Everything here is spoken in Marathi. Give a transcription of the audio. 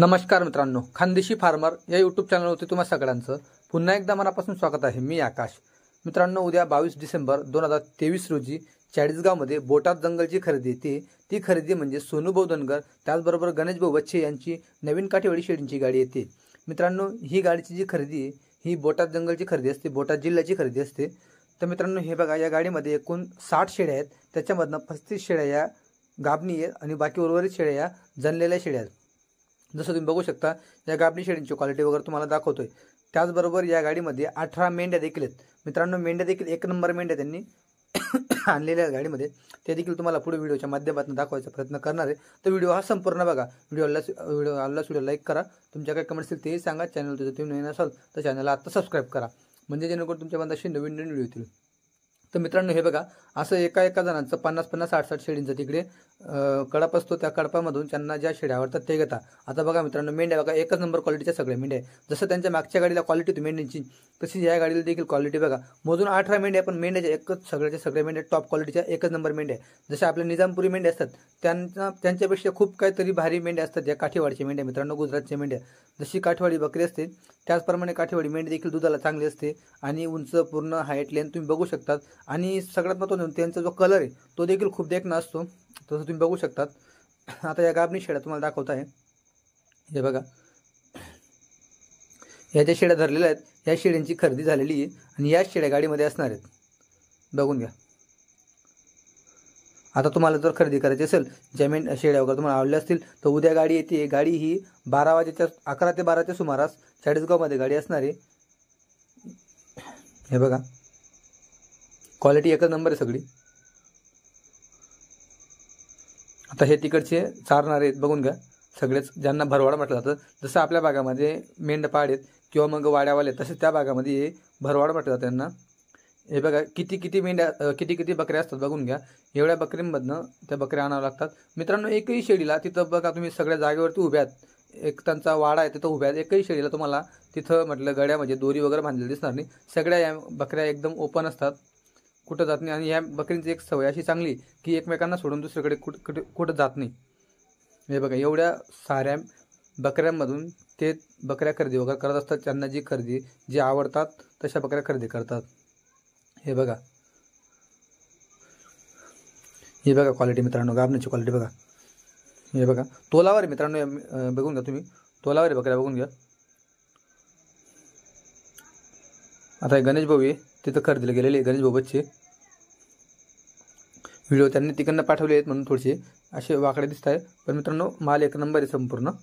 नमस्कार मित्रांनो खानदेशी फार्मर या यूट्यूब चॅनलवरती तुम्हा सगळ्यांचं पुन्हा एकदा मनापासून स्वागत आहे मी आकाश मित्रांनो उद्या बावीस डिसेंबर दोन हजार तेवीस रोजी चाळीसगावमध्ये बोटात जंगलची खरेदी येते ती खरेदी म्हणजे सोनू धनगर त्याचबरोबर गणेश वच्छे यांची नवीन काठेवाडी शेडींची गाडी येते मित्रांनो ही गाडीची जी खरेदी ही बोटात जंगलची खरेदी असते बोटात जिल्ह्याची खरेदी असते तर मित्रांनो हे बघा या गाडीमध्ये एकूण साठ शेळ्या आहेत त्याच्यामधनं पस्तीस शेळ्या या गाभणी आहेत आणि बाकी उर्वरित शेळ्या या जनलेल्या शेळ्या आहेत जसं तुम्ही बघू शकता या गाबणी शेडींची क्वालिटी वगैरे तुम्हाला दाखवतो आहे त्याचबरोबर या गाडीमध्ये अठरा मेंढ्या देखील आहेत मित्रांनो मेंढ्या देखील एक नंबर मेंढ्या त्यांनी आणलेल्या गाडीमध्ये ते देखील तुम्हाला पुढे व्हिडिओच्या माध्यमातून दाखवायचा प्रयत्न करणार आहे तर व्हिडिओ हा संपूर्ण बघा व्हिडिओला व्हिडिओ आलाच व्हिडिओ लाईक करा तुमच्या काय कमेंट्स असतील तेही सांगा चॅनल जर तुम्ही नवीन असाल तर चॅनलला आत्ता सबस्क्राईब करा म्हणजे जेणेकरून तुमच्या अशी नवीन नवीन व्हिडिओ तर मित्रांनो हे बघा असं एका एका जणांचं पन्नास पन्नास साठ साठ शेळींचं तिकडे कडप असतो त्या कडपामधून त्यांना ज्या शेळ्या आवडतात ते घेता आता बघा मित्रांनो मेंढ्या बघा एकच नंबर क्वालिटीच्या सगळ्या मेंढ्या जसं त्यांच्या मागच्या गाडीला क्वालिटी होती मेंढ्यांची तशी या गाडीला देखील क्वालिटी बघा मधून अठरा मेंढ्या पण मेंढ्याच्या एकच सगळ्याच्या सगळ्या मेंढ्या टॉप क्वालिटीच्या एकच नंबर मेंढ्या आहे जशा आपल्या निजामपुरी मेंढ्या असतात त्यांना त्यांच्यापेक्षा खूप काहीतरी भारी मेंढ्या असतात ज्या काठीवाडच्या मेंढ्या मित्रांनो गुजरातच्या मेंढ्या जशी काठवाडी बकरी असते त्याचप्रमाणे काठीवाडी मेंढी देखील दुधाला चांगली असते आणि उंच पूर्ण हाईट लेन तुम्ही बघू शकतात आणि सगळ्यात महत्त्वाचं म्हणजे त्यांचा जो कलर आहे तो देखील खूप देखणा असतो तसं तुम्ही बघू शकतात आता या गाबणी शेड्या तुम्हाला दाखवत आहे हे बघा ह्या ज्या शेड्या धरलेल्या आहेत या शेड्यांची खरेदी झालेली आहे आणि याच शेड्या गाडीमध्ये असणार आहेत बघून घ्या आता तुम्हाला जर खरेदी करायची असेल जमीन शेड्या वगैरे तुम्हाला आवडल्या असतील तर उद्या गाडी येते गाडी ही बारा वाजेच्या अकरा ते बाराच्या सुमारास चाळीसगावमध्ये गाडी असणार आहे हे बघा क्वालिटी एकच नंबर आहे सगळी आता हे तिकडचे चारणारे आहेत बघून घ्या सगळेच ज्यांना भरवाडा म्हटलं जातं जसं आपल्या भागामध्ये मेंढपाड आहेत किंवा मग वाड्यावाले तसे त्या भागामध्ये हे भरवाड म्हटलं जातं त्यांना हे बघा किती किती मेंढ्या किती किती बकऱ्या असतात बघून घ्या एवढ्या बकरींमधनं त्या बकऱ्या आणाव्या लागतात मित्रांनो एकही शेडीला तिथं बघा तुम्ही सगळ्या जागेवरती उभ्यात एक त्यांचा वाडा आहे तिथं उभ्या एकही शेळीला तुम्हाला तिथं म्हटलं गड्या म्हणजे दोरी वगैरे बांधलेली दिसणार नाही सगळ्या या बकऱ्या एकदम ओपन असतात कुठं जात नाही आणि या बकरींची एक सवय अशी चांगली की एकमेकांना सोडून दुसरीकडे कुठं कुठं कुठं जात नाही हे बघा एवढ्या साऱ्या बकऱ्यांमधून ते बकऱ्या खरेदी वगैरे करत असतात त्यांना जी खरेदी जे आवडतात तशा बकऱ्या खरेदी करतात हे बघा हे बघा क्वालिटी मित्रांनो गाबण्याची क्वालिटी बघा हे बघा तोलावर मित्रांनो बघून घ्या तुम्ही तोलावर बकऱ्या बघून घ्या आता गणेश भाऊ आहे तिथं खरेदीला गेलेले गणेश भाऊ व्हिडिओ त्यांनी तिकडनं पाठवले आहेत म्हणून थोडेसे असे वाकडे दिसत आहे पण मित्रांनो माल एक नंबर आहे संपूर्ण